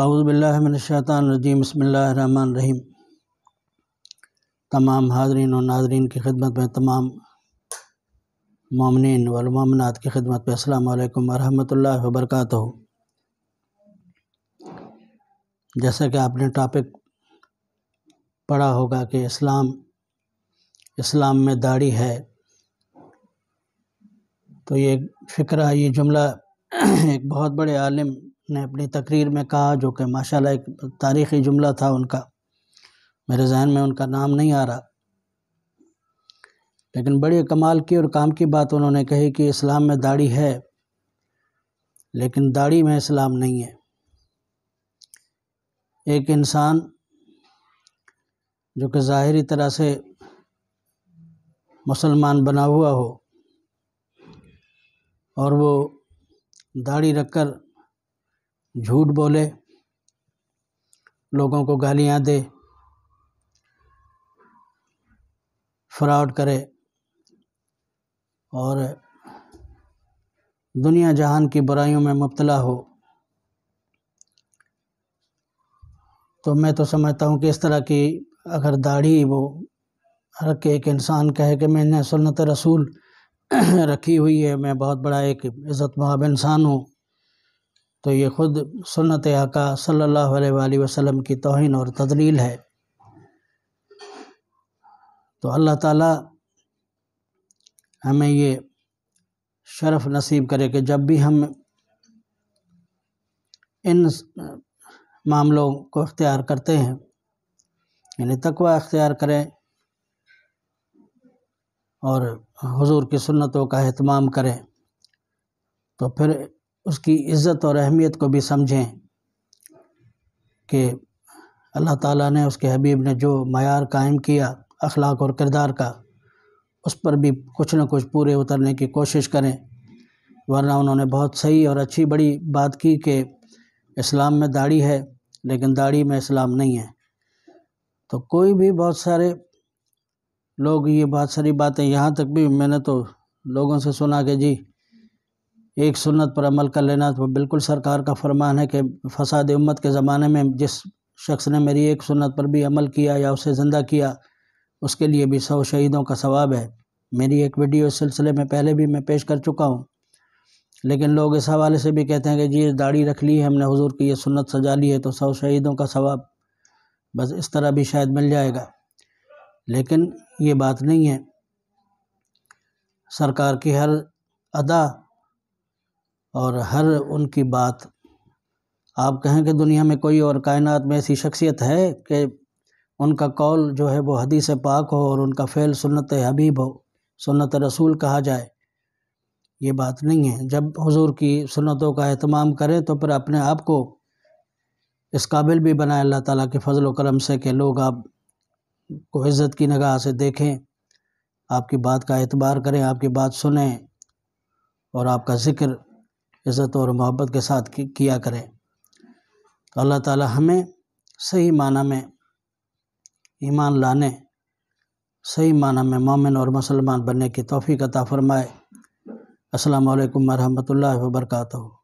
अवज़बिल्लिनशैतानरजीम बसमीम तमाम हाजरीन और नाजरीन की खिदमत में तमाम ममिन वमनात की खिदमत में अल्लाम वरहल वबरक जैसा कि आपने टॉपिक पढ़ा होगा कि इस्लाम इस्लाम में दाढ़ी है तो ये फ़िक्रा ये जुमला एक बहुत बड़े आलिम ने अपनी तकरीर में कहा जो कि माशाल्लाह एक तारीख़ी जुमला था उनका मेरे जहन में उनका नाम नहीं आ रहा लेकिन बड़े कमाल की और काम की बात उन्होंने कही कि इस्लाम में दाढ़ी है लेकिन दाढ़ी में इस्लाम नहीं है एक इंसान जो कि ज़ाहरी तरह से मुसलमान बना हुआ हो और वो दाढ़ी रखकर झूठ बोले लोगों को गालियाँ दे फ्रॉड करे और दुनिया जहान की बुराइयों में मुबतला हो तो मैं तो समझता हूँ कि इस तरह की अगर दाढ़ी वो रखे के एक इंसान कहे कि मैंने सुनत रसूल रखी हुई है मैं बहुत बड़ा एक इज़्ज़त महब इंसान हूँ तो ये ख़ुद सुनत आका सल्ला अलैहि की तोहन और तदलील है तो अल्लाह ताला हमें ये शरफ नसीब करे कि जब भी हम इन मामलों को अख्तियार करते हैं यानी तकवा अख्तियार करें और हुजूर की सुन्नतों का अहतमाम करें तो फिर उसकी इज़्ज़त और अहमियत को भी समझें कि अल्लाह ताला ने उसके हबीब ने जो मैार कायम किया अखलाक और किरदार का उस पर भी कुछ ना कुछ पूरे उतरने की कोशिश करें वरना उन्होंने बहुत सही और अच्छी बड़ी बात की कि इस्लाम में दाढ़ी है लेकिन दाढ़ी में इस्लाम नहीं है तो कोई भी बहुत सारे लोग ये बहुत सारी बातें यहाँ तक भी मैंने तो लोगों से सुना कि जी एक सुन्नत पर अमल कर लेना तो बिल्कुल सरकार का फरमान है कि फसाद उम्मत के ज़माने में जिस शख्स ने मेरी एक सुन्नत पर भी अमल किया या उसे ज़िंदा किया उसके लिए भी सौ शहीदों का सवाब है मेरी एक वीडियो इस सिलसिले में पहले भी मैं पेश कर चुका हूँ लेकिन लोग इस हवाले से भी कहते हैं कि जी दाढ़ी रख ली है हमने हुजूर की ये सुन्नत सजा ली है तो सौ शहीदों का सवाब बस इस तरह भी शायद मिल जाएगा लेकिन ये बात नहीं है सरकार की हर अदा और हर उनकी बात आप कहें कि दुनिया में कोई और कायनात में ऐसी शख्सियत है कि उनका कौल जो है वो हदीस पाक हो और उनका फ़ैल सुन्नत हबीब हो सुन्नत रसूल कहा जाए ये बात नहीं है जब हुजूर की सुन्नतों का अहतमाम करें तो फिर अपने आप को इस काबिल भी बनाए अल्लाह ताला के फजल करम से कि लोग आप को इज़्ज़त की नगाह से देखें आपकी बात का एतबार करें आपकी बात सुने और आपका ज़िक्र इज़्ज़त और मोहब्बत के साथ किया करें अल्लाह ताला हमें सही माना में ईमान लाने सही माना में मोमिन और मुसलमान बनने की तोफ़ी अता फ़रमाए असल वरहमल वर्का